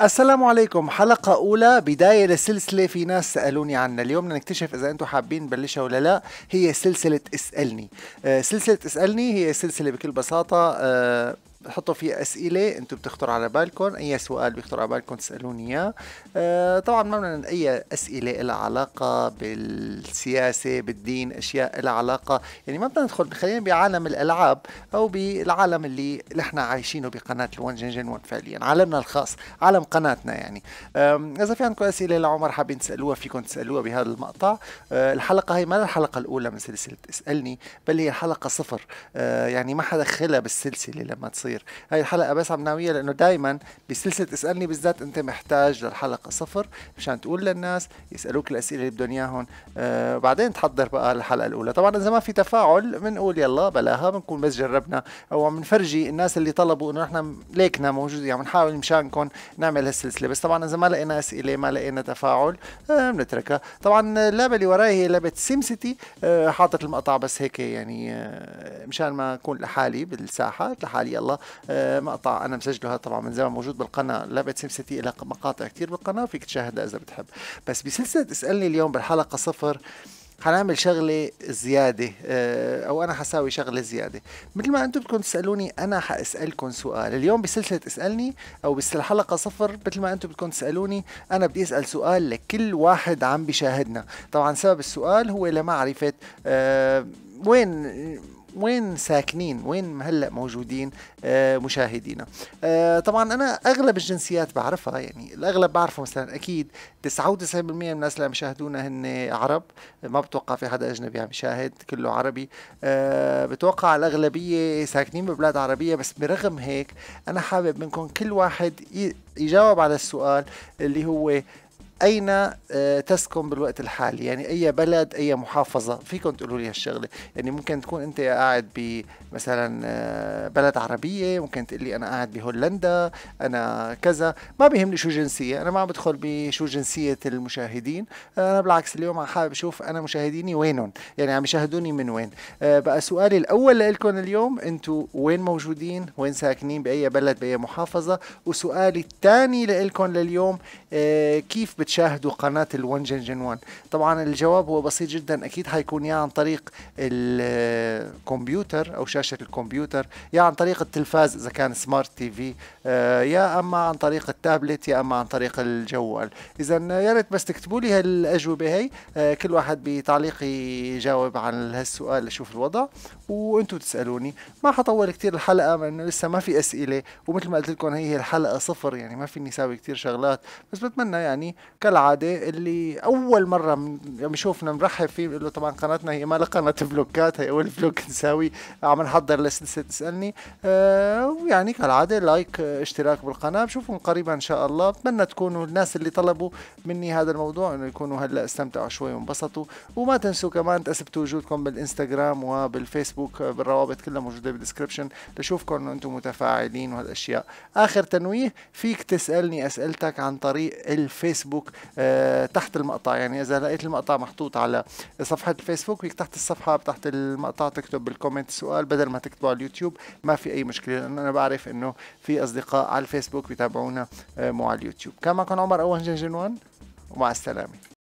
السلام عليكم حلقة أولى بداية لسلسلة في ناس سألوني عنها اليوم بدنا نكتشف إذا أنتم حابين نبلشها ولا لا هي سلسلة اسألني آه، سلسلة اسألني هي سلسلة بكل بساطة آه، حطوا فيه اسئله انتم بتخطر على بالكم اي سؤال بيخطر على بالكم تسالوني اياه آه، طبعا ما بدنا اي اسئله لها علاقه بالسياسه بالدين اشياء لها علاقه يعني ما بدنا ندخل خلينا بعالم الالعاب او بالعالم اللي نحن عايشينه بقناه الون جنجن ون فعليا عالمنا الخاص عالم قناتنا يعني اذا في عندكم اسئله لعمر حابين تسالوها فيكم تسالوها بهذا المقطع آه، الحلقه هي ما الحلقه الاولى من سلسله اسالني بل هي الحلقه صفر آه، يعني ما حدا خلى بالسلسله لما تصير كتير هاي الحلقة بس عم ناوية لأنه دايما بسلسلة اسألني بالذات أنت محتاج للحلقة صفر مشان تقول للناس يسألوك الأسئلة اللي بدهم إياهم آه وبعدين تحضر بقى الحلقة الأولى طبعا إذا ما في تفاعل بنقول يلا بلاها بنكون بس جربنا أو عم نفرجي الناس اللي طلبوا إنه نحن ليكنا موجودين يعني عم نحاول مشانكم نعمل هالسلسلة بس طبعا إذا ما لقينا أسئلة ما لقينا تفاعل آه بنتركها طبعا اللعبة اللي وراي هي لعبة سيم سيتي آه حاطط المقطع بس هيك يعني آه مشان ما أكون لحالي بالساحة لحالي يلا آه، مقطع انا مسجله هذا طبعا من زمان موجود بالقناه لا سيم سيتي لها مقاطع كثير بالقناه فيك تشاهدها اذا بتحب بس بسلسله اسالني اليوم بالحلقه صفر حنعمل شغله زياده آه، او انا حساوي شغله زياده مثل ما انتم بدكم تسالوني انا حاسالكم سؤال اليوم بسلسله اسالني او بالحلقه صفر مثل ما انتم بدكم تسالوني انا بدي اسال سؤال لكل واحد عم بيشاهدنا طبعا سبب السؤال هو لمعرفه أه وين وين ساكنين وين هلا موجودين آه، مشاهدينا آه، طبعا انا اغلب الجنسيات بعرفها يعني الاغلب بعرفه مثلا اكيد 99% من الناس اللي عم يشاهدونا هن عرب ما بتوقع في حدا اجنبي عم يشاهد كله عربي آه، بتوقع الاغلبيه ساكنين ببلاد عربيه بس برغم هيك انا حابب منكم كل واحد يجاوب على السؤال اللي هو اين آه، تسكن بالوقت الحالي يعني اي بلد اي محافظه فيكم تقولوا لي هالشغله يعني ممكن تكون انت قاعد بمثلا آه، بلد عربيه ممكن تقول لي انا قاعد بهولندا انا كذا ما بيهمني شو جنسيه انا ما عم بدخل بشو جنسيه المشاهدين آه، انا بالعكس اليوم حابب اشوف انا مشاهديني وينهم يعني عم يشاهدوني من وين بقى سؤالي الاول لكم اليوم انتم وين موجودين وين ساكنين باي بلد باي محافظه وسؤالي الثاني لكم لليوم آه، كيف بتشاهدوا قناة الون جن جن وان طبعا الجواب هو بسيط جدا أكيد حيكون يا عن طريق الكمبيوتر أو شاشة الكمبيوتر يا عن طريق التلفاز إذا كان سمارت تي في يا أما عن طريق التابلت يا أما عن طريق الجوال إذا يا ريت بس تكتبوا لي هالأجوبة هي آه، كل واحد بتعليق يجاوب عن هالسؤال لشوف الوضع وانتم تسألوني ما حطول كتير الحلقة لأنه لسه ما في أسئلة ومثل ما قلت لكم هي الحلقة صفر يعني ما فيني ساوي كتير شغلات بس بس بتمنى يعني كالعاده اللي اول مره يوم يشوفنا مرحب فيه بيقول له طبعا قناتنا هي ما لها قناه فلوكات هي اول فلوك نساوي عم نحضر لسلسله تسالني آه ويعني كالعاده لايك آه، اشتراك بالقناه بشوفكم قريبا ان شاء الله بتمنى تكونوا الناس اللي طلبوا مني هذا الموضوع انه يكونوا هلا استمتعوا شوي وانبسطوا وما تنسوا كمان تثبتوا وجودكم بالانستغرام وبالفيسبوك آه، بالروابط كلها موجوده بالدسكربشن لشوفكم انه انتم متفاعلين وهالاشياء اخر تنويه فيك تسالني اسئلتك عن طريق الفيسبوك آه، تحت المقطع يعني اذا لقيت المقطع محطوط على صفحه الفيسبوك فيك تحت الصفحه تحت المقطع تكتب بالكومنت سؤال بدل ما تكتبه على اليوتيوب ما في اي مشكله لانه انا بعرف انه في اصدقاء على الفيسبوك بيتابعونا آه، مو على اليوتيوب كان معكم عمر اول جنجنوان ومع السلامه